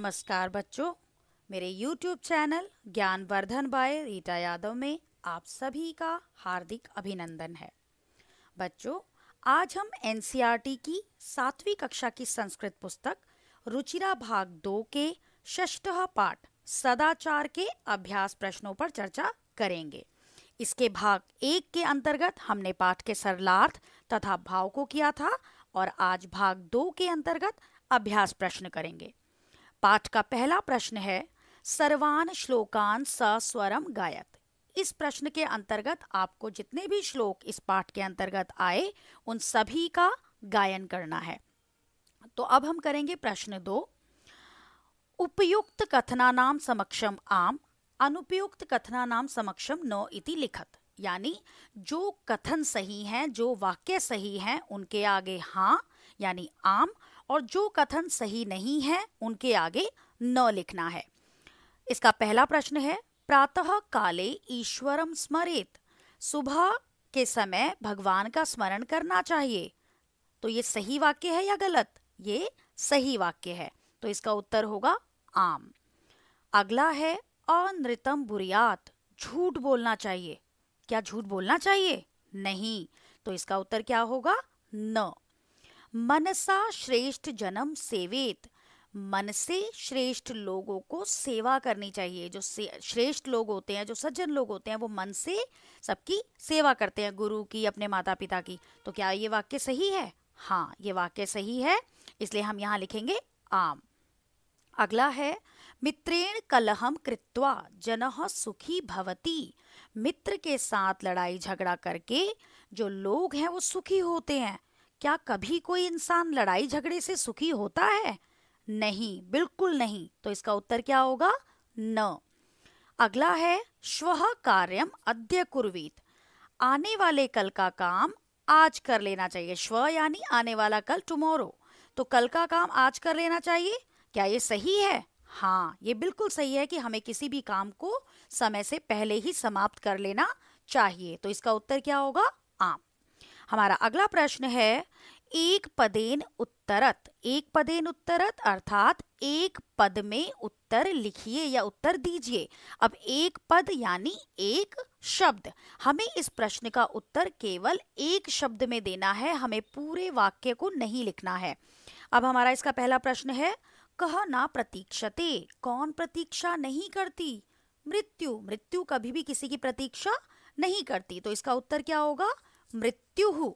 नमस्कार बच्चों मेरे YouTube channel Gyanvardhan by Rita Yadav में आप सभी का हार्दिक अभिनंदन है बच्चों आज हम एन e की सातवीं कक्षा की संस्कृत पुस्तक रुचिरा भाग दो के षष्ठ पाठ सदाचार के अभ्यास प्रश्नों पर चर्चा करेंगे इसके भाग एक के अंतर्गत हमने पाठ के सरलार्थ तथा भाव को किया था और आज भाग दो के अंतर्गत अभ्यास प्रश्न करेंगे पाठ का पहला प्रश्न है सर्वान श्लोकान स स्वरम गायत इस प्रश्न के अंतर्गत आपको जितने भी श्लोक इस पाठ के अंतर्गत आए उन सभी का गायन करना है तो अब हम करेंगे प्रश्न दो उपयुक्त कथना नाम समक्षम आम अनुपयुक्त कथना नाम समक्षम न इति लिखत यानी जो कथन सही हैं जो वाक्य सही हैं उनके आगे हाँ यानी आम और जो कथन सही नहीं है उनके आगे न लिखना है इसका पहला प्रश्न है प्रातः काले ईश्वरम स्मरित सुबह के समय भगवान का स्मरण करना चाहिए तो ये सही वाक्य है या गलत ये सही वाक्य है तो इसका उत्तर होगा आम अगला है अनृतम बुरियात झूठ बोलना चाहिए क्या झूठ बोलना चाहिए नहीं तो इसका उत्तर क्या होगा न मनसा श्रेष्ठ जन्म सेवेत मन से श्रेष्ठ लोगों को सेवा करनी चाहिए जो श्रेष्ठ लोग होते हैं जो सज्जन लोग होते हैं वो मन से सबकी सेवा करते हैं गुरु की अपने माता पिता की तो क्या ये वाक्य सही है हाँ ये वाक्य सही है इसलिए हम यहाँ लिखेंगे आम अगला है मित्रेण कलहम कृत्वा जन सुखी भवती मित्र के साथ लड़ाई झगड़ा करके जो लोग हैं वो सुखी होते हैं क्या कभी कोई इंसान लड़ाई झगड़े से सुखी होता है नहीं बिल्कुल नहीं तो इसका उत्तर क्या होगा न अगला है श्व कार्यम अद्य कुर्वीत आने वाले कल का काम आज कर लेना चाहिए श्व यानी आने वाला कल टुमोरो तो कल का काम आज कर लेना चाहिए क्या ये सही है हाँ ये बिल्कुल सही है कि हमें किसी भी काम को समय से पहले ही समाप्त कर लेना चाहिए तो इसका उत्तर क्या होगा हमारा अगला प्रश्न है एक पदेन उत्तरत एक पदेन उत्तरत अर्थात एक पद में उत्तर लिखिए या उत्तर दीजिए अब एक पद यानी एक शब्द हमें इस प्रश्न का उत्तर केवल एक शब्द में देना है हमें पूरे वाक्य को नहीं लिखना है अब हमारा इसका पहला प्रश्न है कह ना प्रतीक्षते कौन प्रतीक्षा नहीं करती मृत्यु मृत्यु कभी भी किसी की प्रतीक्षा नहीं करती तो इसका उत्तर क्या होगा मृत्यु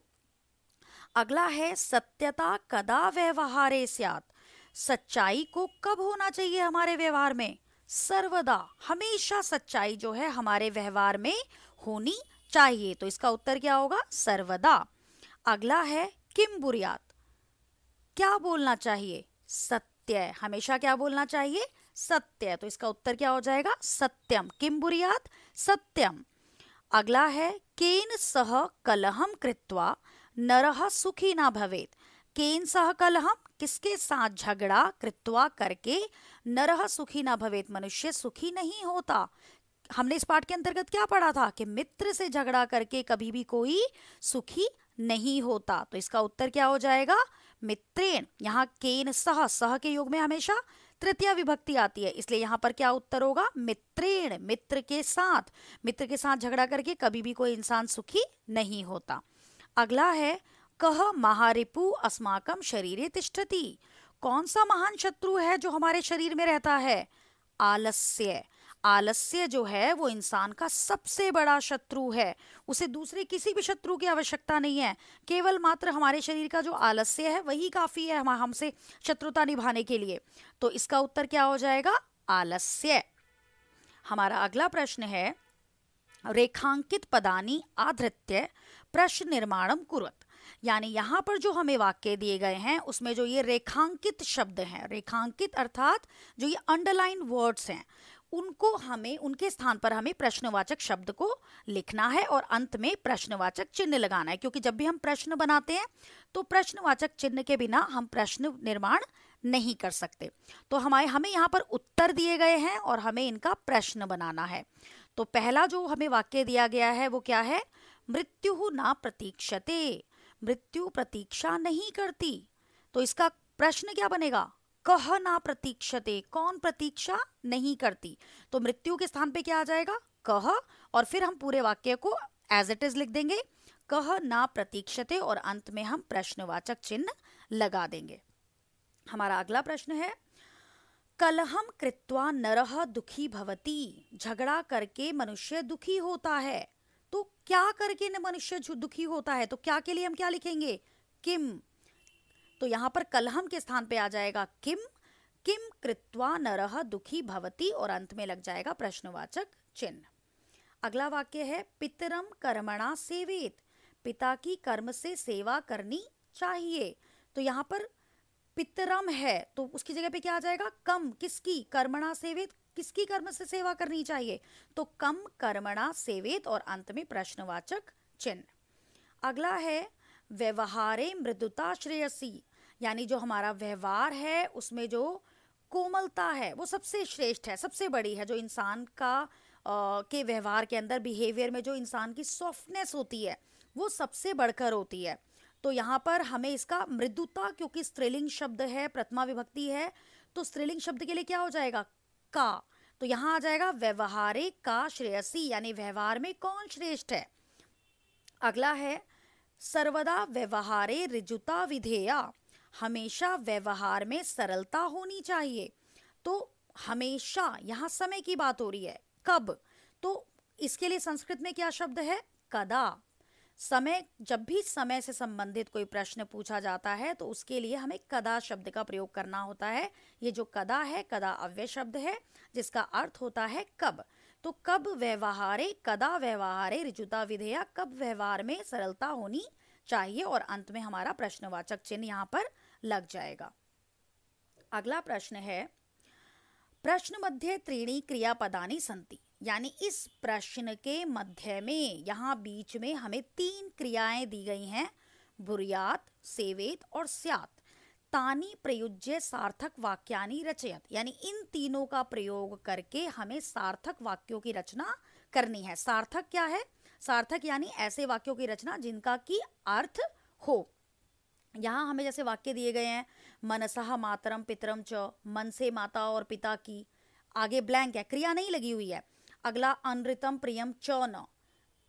अगला है सत्यता कदा व्यवहारे स्यात सच्चाई को कब होना चाहिए हमारे व्यवहार में सर्वदा हमेशा सच्चाई जो है हमारे व्यवहार में होनी चाहिए तो इसका उत्तर क्या होगा सर्वदा अगला है किम बुरियात क्या बोलना चाहिए सत्य हमेशा क्या बोलना चाहिए सत्य तो इसका उत्तर क्या हो जाएगा सत्यम किम बुरियात सत्यम अगला है केन सह कलहम कृत्वा नरह सुखी ना भवेत केन सह कलहम किसके साथ झगड़ा कृत्वा करके नरह सुखी ना भवेत मनुष्य सुखी नहीं होता हमने इस पाठ के अंतर्गत क्या पढ़ा था कि मित्र से झगड़ा करके कभी भी कोई सुखी नहीं होता तो इसका उत्तर क्या हो जाएगा मित्रेण यहाँ केन सह सह के योग में हमेशा तृतीय विभक्ति आती है इसलिए यहाँ पर क्या उत्तर होगा मित्रेण मित्र के साथ मित्र के साथ झगड़ा करके कभी भी कोई इंसान सुखी नहीं होता अगला है कह महारिपु अस्माकम शरीर तिष्ठती कौन सा महान शत्रु है जो हमारे शरीर में रहता है आलस्य आलस्य जो है वो इंसान का सबसे बड़ा शत्रु है उसे दूसरे किसी भी शत्रु की आवश्यकता नहीं है केवल मात्र हमारे शरीर का जो आलस्य है वही काफ़ी है हमसे शत्रुता निभाने के लिए तो इसका उत्तर क्या हो जाएगा आलस्य हमारा अगला प्रश्न है रेखांकित पदानी आधृत्य प्रश्न निर्माणम कुरत यानी यहाँ पर जो हमें वाक्य दिए गए हैं उसमें जो ये रेखांकित शब्द हैं रेखांकित अर्थात जो ये अंडरलाइन वर्ड्स हैं उनको हमें उनके स्थान पर हमें प्रश्नवाचक शब्द को लिखना है और अंत में प्रश्नवाचक चिन्ह लगाना है क्योंकि जब भी हम प्रश्न बनाते हैं तो प्रश्नवाचक चिन्ह के बिना हम प्रश्न निर्माण नहीं कर सकते तो हमारे हमें यहाँ पर उत्तर दिए गए हैं और हमें इनका प्रश्न बनाना है तो पहला जो हमें वाक्य दिया गया है वो क्या है मृत्यु ना प्रतीक्षते मृत्यु प्रतीक्षा नहीं करती तो इसका प्रश्न क्या बनेगा कह ना प्रतीक्षते कौन प्रतीक्षा नहीं करती तो मृत्यु के स्थान पे क्या आ जाएगा कह और फिर हम पूरे वाक्य को एज इट इज लिख देंगे कह ना प्रतीक्षते और अंत में हम प्रश्नवाचक चिन्ह लगा देंगे हमारा अगला प्रश्न है कलहम कृत्वा नरह दुखी भवती झगड़ा करके मनुष्य दुखी होता है तो क्या करके मनुष्य दुखी होता है तो क्या के लिए हम क्या लिखेंगे किम तो यहाँ पर कलहम के स्थान पे आ जाएगा किम किम कृत्वा नरह दुखी भवती और अंत में लग जाएगा प्रश्नवाचक चिन्ह अगला वाक्य है पितरम कर्मणा सेवेत पिता की कर्म से सेवा करनी चाहिए तो यहाँ पर पितरम है तो उसकी जगह पे क्या आ जाएगा कम किसकी कर्मणा सेवेत किसकी कर्म से सेवा करनी चाहिए तो कम कर्मणा सेवेत और अंत में प्रश्नवाचक चिन्ह अगला है व्यवहारे मृदुता श्रेयसी यानी जो हमारा व्यवहार है उसमें जो कोमलता है वो सबसे श्रेष्ठ है सबसे बड़ी है जो इंसान का आ, के व्यवहार के अंदर बिहेवियर में जो इंसान की सॉफ्टनेस होती है वो सबसे बढ़कर होती है तो यहाँ पर हमें इसका मृदुता क्योंकि स्त्रीलिंग शब्द है प्रथमा विभक्ति है तो स्त्रीलिंग शब्द के लिए क्या हो जाएगा का तो यहाँ आ जाएगा व्यवहारिक का श्रेयसी यानी व्यवहार में कौन श्रेष्ठ है अगला है सर्वदा व्यवहारे रिजुता विधेया हमेशा व्यवहार में सरलता होनी चाहिए तो हमेशा यहाँ समय की बात हो रही है कब तो इसके लिए संस्कृत में क्या शब्द है कदा समय जब भी समय से संबंधित कोई प्रश्न पूछा जाता है तो उसके लिए हमें कदा शब्द का प्रयोग करना होता है ये जो कदा है कदा अव्यय शब्द है जिसका अर्थ होता है कब तो कब व्यवहारे कदा व्यवहारे ऋजुता विधेयक कब व्यवहार में सरलता होनी चाहिए और अंत में हमारा प्रश्नवाचक चिन्ह यहाँ पर लग जाएगा अगला प्रश्न है प्रश्न मध्य त्रीणी क्रियापदानी संति यानी इस प्रश्न के मध्य में यहाँ बीच में हमें तीन क्रियाएं दी गई हैं बुरियात सेवेत और स्यात तानी प्रयुज्य सार्थक वाक्यानी रचयत यानी इन तीनों का प्रयोग करके हमें सार्थक वाक्यों की रचना करनी है सार्थक क्या है सार्थक यानी ऐसे वाक्यों की रचना जिनका की अर्थ हो यहाँ हमें जैसे वाक्य दिए गए हैं मनसाह मातरम पितरम च मन से माता और पिता की आगे ब्लैंक है क्रिया नहीं लगी हुई है अगला अनृतम प्रियम च न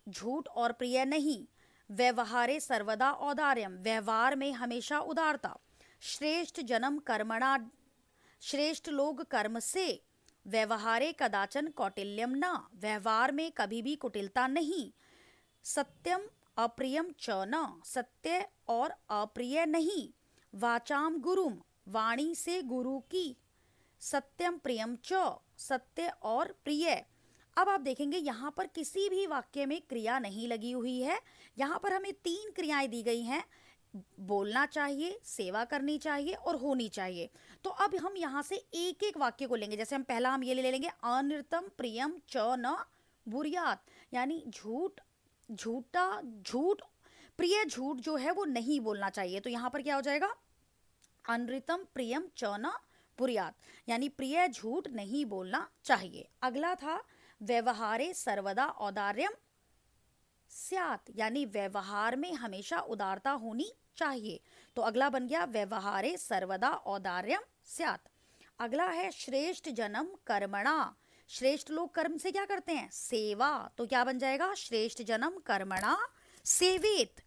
झूठ और प्रिय नहीं व्यवहारे सर्वदा औदार्यम व्यवहार में हमेशा उदारता श्रेष्ठ जन्म कर्मणा श्रेष्ठ लोग कर्म से व्यवहारे कदाचन कौटिल्यम न व्यवहार में कभी भी कुटिलता नहीं सत्यम अप्रियम च न सत्य और अप्रिय नहीं वाचाम गुरुम वाणी से गुरु की सत्यम प्रियम च सत्य और प्रिय अब आप देखेंगे यहाँ पर किसी भी वाक्य में क्रिया नहीं लगी हुई है यहाँ पर हमें तीन क्रियाएं दी गई हैं बोलना चाहिए सेवा करनी चाहिए और होनी चाहिए तो अब हम यहाँ से एक एक वाक्य को लेंगे जैसे हम पहला हम ये ले लेंगे अनृतम प्रियम च न बुरियात यानी झूठ झूठा झूठ प्रिय झूठ जो है वो नहीं बोलना चाहिए तो यहाँ पर क्या हो जाएगा अनृतम प्रियम चौना पुरियात यानी प्रिय झूठ नहीं बोलना चाहिए अगला था व्यवहारे सर्वदा औदार्यम स्यात यानी व्यवहार में हमेशा उदारता होनी चाहिए तो अगला बन गया व्यवहारे सर्वदा औदार्यम स्यात अगला है श्रेष्ठ जन्म कर्मणा श्रेष्ठ लोग कर्म से क्या करते हैं सेवा तो क्या बन जाएगा श्रेष्ठ जन्म कर्मणा सेवेत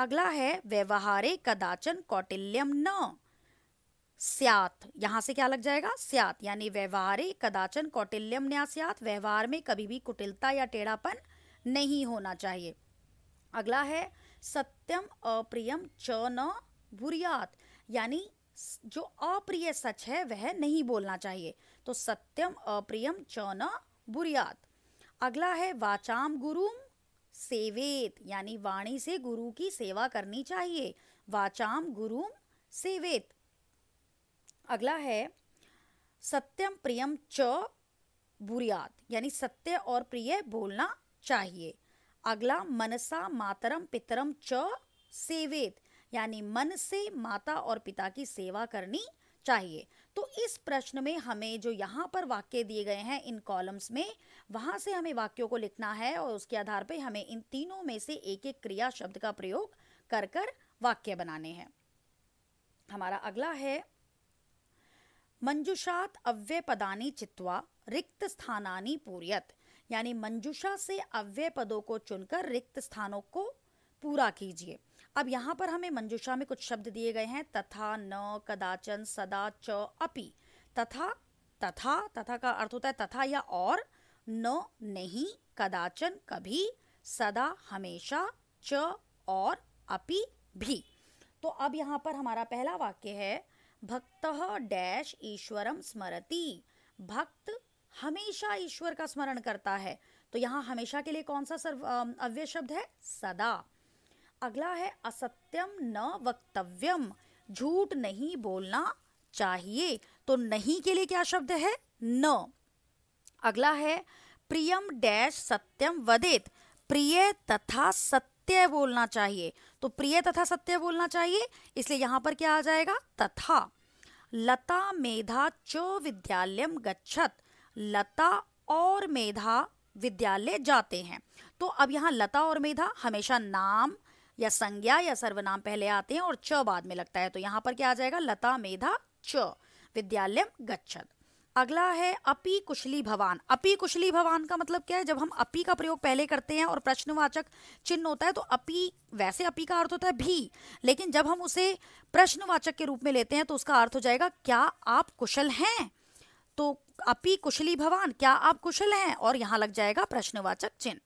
अगला है व्यवहारे कदाचन कौटिल्यम न स्यात यहां से क्या लग जाएगा स्यात यानी व्यवहारे कदाचन कौटिल्यम न्या व्यवहार में कभी भी कुटिलता या टेढ़ापन नहीं होना चाहिए अगला है सत्यम अप्रियम च न बुरियात यानी जो अप्रिय सच है वह नहीं बोलना चाहिए तो सत्यम अप्रियम च न बुरियात अगला है वाचाम गुरुम सेवेत यानी वाणी से गुरु की सेवा करनी चाहिए वाचाम गुरु सेवेत अगला है सत्यम प्रियम च बुरियात यानी सत्य और प्रिय बोलना चाहिए अगला मनसा मातरम पितरम च सेवेत यानी मन से माता और पिता की सेवा करनी चाहिए तो इस प्रश्न में हमें जो यहाँ पर वाक्य दिए गए हैं इन कॉलम्स में वहाँ से हमें वाक्यों को लिखना है और उसके आधार पर हमें इन तीनों में से एक एक क्रिया शब्द का प्रयोग कर कर वाक्य बनाने हैं हमारा अगला है मंजुषात अव्यय पदानी चित्वा रिक्त स्थानानी पूरियत यानी मंजुषा से अव्यय पदों को चुनकर रिक्त स्थानों को पूरा कीजिए अब यहाँ पर हमें मंजुषा में कुछ शब्द दिए गए हैं तथा न कदाचन सदा च अपि तथा तथा तथा का अर्थ होता है तथा या और न नहीं कदाचन कभी सदा हमेशा च और अपि भी तो अब यहाँ पर हमारा पहला वाक्य है भक्त डैश ईश्वरम स्मृति भक्त हमेशा ईश्वर का स्मरण करता है तो यहाँ हमेशा के लिए कौन सा सर्व अव्यय शब्द है सदा अगला है असत्यम न वक्तव्यम झूठ नहीं बोलना चाहिए तो नहीं के लिए क्या शब्द है न अगला है प्रियम डैश सत्यम वदेत प्रिय तथा सत्य बोलना चाहिए तो प्रिय तथा सत्य बोलना चाहिए इसलिए यहाँ पर क्या आ जाएगा तथा लता मेधा च विद्यालय गच्छत लता और मेधा विद्यालय जाते हैं तो अब यहाँ लता और मेधा हमेशा नाम या संज्ञा या सर्वनाम पहले आते हैं और च बाद में लगता है तो यहाँ पर क्या आ जाएगा लता मेधा च विद्यालय गच्छत अगला है अपि कुशली भवान अपि कुशली भवान का मतलब क्या है जब हम अपि का प्रयोग पहले करते हैं और प्रश्नवाचक चिन्ह होता है तो अपी वैसे अपी का अर्थ होता है भी लेकिन जब हम उसे प्रश्नवाचक के रूप में लेते हैं तो उसका अर्थ हो जाएगा क्या आप कुशल हैं तो अपी कुशली भवान क्या आप कुशल हैं और यहाँ लग जाएगा प्रश्नवाचक चिन्ह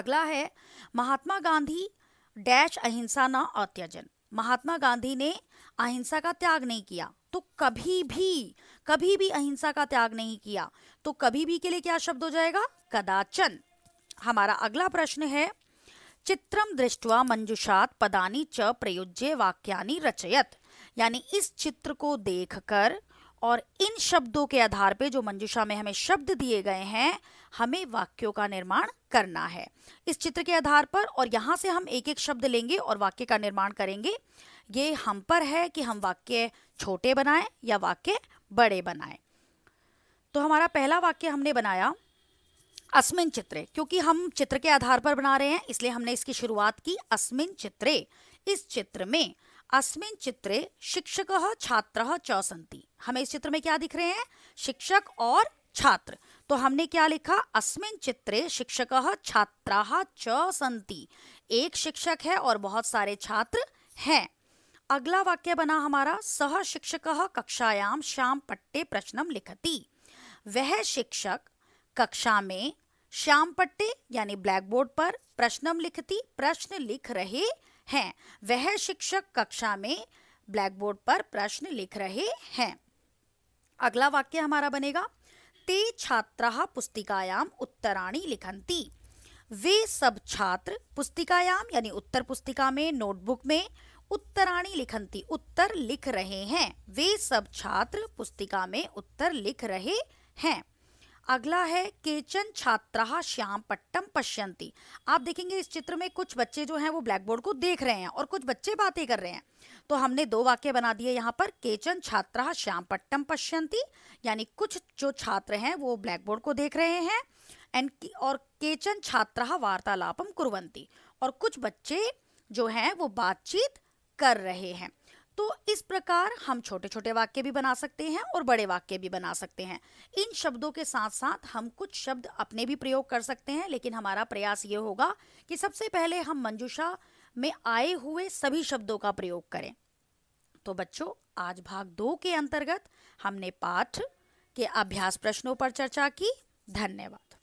अगला है महात्मा गांधी डैश अहिंसा न अत्यजन महात्मा गांधी ने अहिंसा का त्याग नहीं किया तो कभी भी कभी भी अहिंसा का त्याग नहीं किया तो कभी भी के लिए क्या शब्द हो जाएगा कदाचन हमारा अगला प्रश्न है चित्रम दृष्टवा मंजुषात पदानी च प्रयुज्य वाक्यानि रचयत यानी इस चित्र को देखकर और इन शब्दों के आधार पे जो मंजुषा में हमें शब्द दिए गए हैं हमें वाक्यों का निर्माण करना है इस चित्र के आधार पर और यहाँ से हम एक एक शब्द लेंगे और वाक्य का निर्माण करेंगे ये हम पर है कि हम वाक्य छोटे बनाएं या वाक्य बड़े बनाएं तो हमारा पहला वाक्य हमने बनाया अस्मिन चित्रे क्योंकि हम चित्र के आधार पर बना रहे हैं इसलिए हमने इसकी शुरुआत की अस्मिन चित्रे इस चित्र में अस्मिन चित्रे शिक्षक छात्र च हमें इस चित्र में क्या दिख रहे हैं शिक्षक और छात्र तो हमने क्या लिखा अस्मिन चित्रे शिक्षक छात्रा च संति एक शिक्षक है और बहुत सारे छात्र हैं अगला वाक्य बना हमारा सह शिक्षक कक्षायाम श्याम पट्टे प्रश्नम लिखती वह शिक्षक कक्षा में श्याम पट्टे यानी ब्लैक बोर्ड पर प्रश्नम लिखती प्रश्न लिख रहे हैं वह शिक्षक कक्षा में ब्लैक बोर्ड पर प्रश्न लिख रहे हैं अगला वाक्य हमारा बनेगा ते छात्रा पुस्तिकायाम उत्तराणि लिखन्ति वे सब छात्र पुस्तिकायाम यानी उत्तर पुस्तिका में नोटबुक में उत्तराणी लिखन्ति उत्तर लिख रहे हैं वे सब छात्र पुस्तिका में उत्तर लिख रहे हैं अगला है केचन छात्रा श्याम पट्टम पश्यंती आप देखेंगे इस चित्र में कुछ बच्चे जो हैं वो ब्लैक बोर्ड को देख रहे हैं और कुछ बच्चे बातें कर रहे हैं तो हमने दो वाक्य बना दिए यहाँ पर केचन छात्रा श्याम पट्टम पश्यंती यानी कुछ जो छात्र हैं वो ब्लैक बोर्ड को देख रहे हैं एंड और केचन छात्रा वार्तालापम कुरवंती और कुछ बच्चे जो हैं वो बातचीत कर रहे हैं तो इस प्रकार हम छोटे छोटे वाक्य भी बना सकते हैं और बड़े वाक्य भी बना सकते हैं इन शब्दों के साथ साथ हम कुछ शब्द अपने भी प्रयोग कर सकते हैं लेकिन हमारा प्रयास ये होगा कि सबसे पहले हम मंजूषा में आए हुए सभी शब्दों का प्रयोग करें तो बच्चों आज भाग दो के अंतर्गत हमने पाठ के अभ्यास प्रश्नों पर चर्चा की धन्यवाद